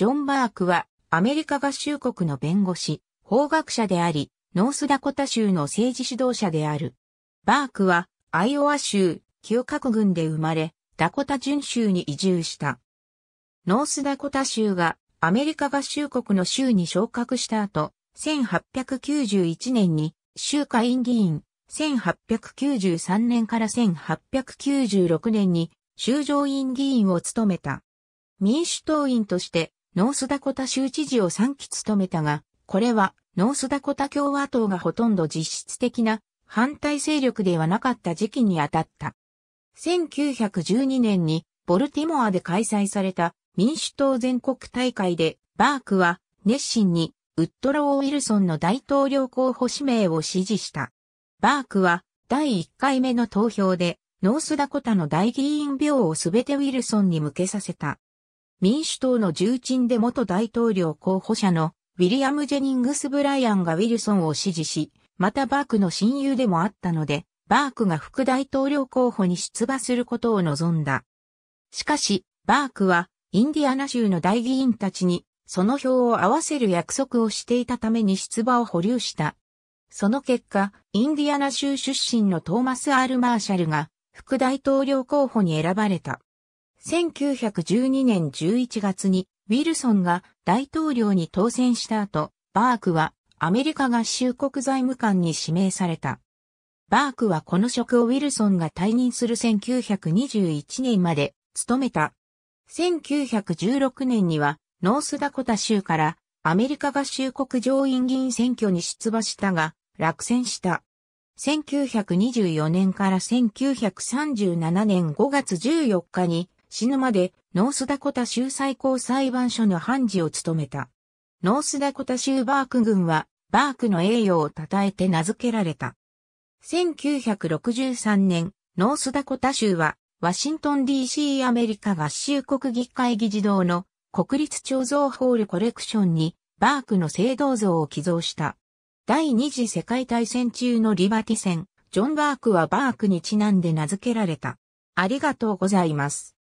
ジョン・バークは、アメリカ合衆国の弁護士、法学者であり、ノースダコタ州の政治指導者である。バークは、アイオワ州、旧角郡で生まれ、ダコタ準州に移住した。ノースダコタ州がアメリカ合衆国の州に昇格した後、1891年に州下院議員、1893年から1896年に州上院議員を務めた。民主党員としてノースダコタ州知事を3期務めたが、これはノースダコタ共和党がほとんど実質的な反対勢力ではなかった時期にあたった。1912年にボルティモアで開催された民主党全国大会でバークは熱心にウッドロー・ウィルソンの大統領候補指名を支持した。バークは第1回目の投票でノースダコタの大議員票をすべてウィルソンに向けさせた。民主党の重鎮で元大統領候補者のウィリアム・ジェニングス・ブライアンがウィルソンを支持し、またバークの親友でもあったので、バークが副大統領候補に出馬することを望んだ。しかし、バークは、インディアナ州の大議員たちに、その票を合わせる約束をしていたために出馬を保留した。その結果、インディアナ州出身のトーマス・アール・マーシャルが、副大統領候補に選ばれた。1912年11月にウィルソンが大統領に当選した後、バークはアメリカ合衆国財務官に指名された。バークはこの職をウィルソンが退任する1921年まで務めた。1916年にはノースダコタ州からアメリカ合衆国上院議員選挙に出馬したが落選した。1924年から1937年5月14日に死ぬまでノースダコタ州最高裁判所の判事を務めた。ノースダコタ州バーク軍はバークの栄誉を称えて名付けられた。1963年、ノースダコタ州はワシントン DC アメリカ合衆国議会議事堂の国立彫像ホールコレクションにバークの聖銅像を寄贈した。第二次世界大戦中のリバティ戦、ジョン・バークはバークにちなんで名付けられた。ありがとうございます。